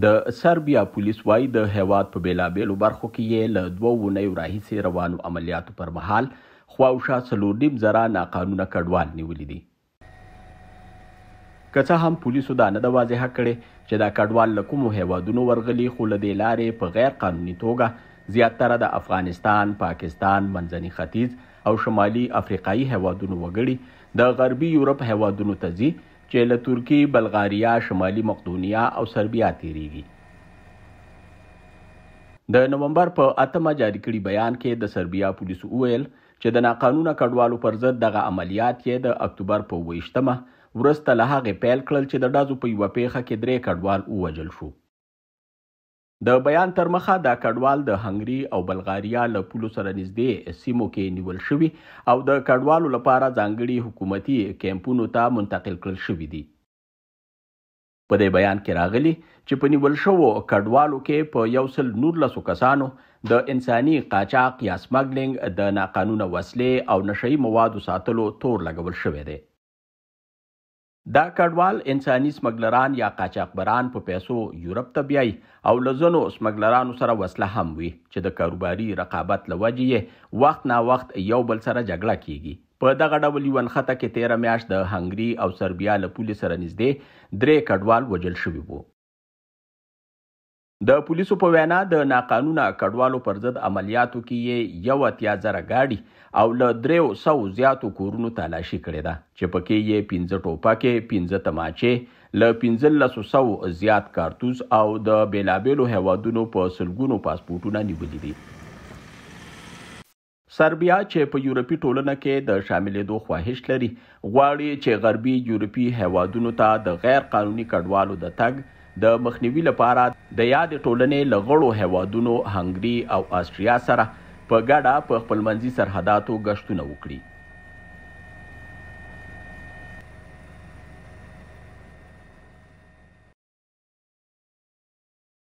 د سربیا پولیس وایي د هیواد په بیلابیلو برخو کې یې له دوه ونیو راهیسې روانو عملیاتو پر مهال خواوشا څلور نیم زره ناقانونه کډوال نیولې دي که څه هم پولیسو دا نه ده واضحه کړې چې دا کډوال له کومو هیوادونو ورغلي خو له دې لارې په غیر قانوني توګه زیاتره د افغانستان پاکستان منځني ختیځ او شمالي افریقایي هیوادونو وګړي د غربي یورپ هیوادونو ته ځي چې له ترکی بلغاریا شمالي مقدونیا او سربیا تیریږي د نومبر په اتمه جاری کړي بیان کې د سربیا پولیسو وویل چې د ناقانونه کډوالو پر ضد دغه عملیات یې د اکتوبر په 28مه ورسته له هغه پیل کړل چې د ډازو په یو پیخه کې درې کډوال ووجل شو د بیان تر مخه دا کډوال د هنګري او بلغاریا له پولو سره نږدې سیمو کې نیول شوی او د کډوالو لپاره ځانګړي حکومتي کیمپونو ته منتقل کړل شوی دی په دې بیان کې راغلی چې په نیول شوو کډوالو کې په یو سل نور لسو کسانو د انساني قاچاق یا سمګلینګ د ناقانونه وسلې او نشئی موادو ساتلو تور لګول شوی دی دا کډوال انساني سمګلران یا قاچاقبران په پیسو یورپ ته بیاي او لزنو سمګلرانو سره وسله هم وي چې د کاروباري رقابت لوجې وخت نا وخت یو بل سره جګړه کیږي په دغه ډول یو انخته کې 13 میاشت د هنګري او سربیا له پولیس سره نږدې درې کډوال وجل شوی وو د پولیسو په وینا د ناقانونه کډوالو پر ضد عملیاتو کې یو اتیا زره گاډي او له دریو سو زیاتو کورونو تلاشي کړې ده چې پکې یې 15 ټوپکې 15 تماچې له 1500 زیات کارتوس او د بیلابلو هوادونو په سلګونو پاسپورتونه نیولې دي سربیا چې په یورپی ټولنه کې د شاملېدو خواهش لري غواړي چې غربي یورپی هوادونو ته د غیر قانوني کډوالو د تګ د مخنیوي لپاره د یاد ټولنې لغړو هوادونو هنګري او آستریا سره په ګډه په خپلمنځي سرحداتو گشتونه وکړي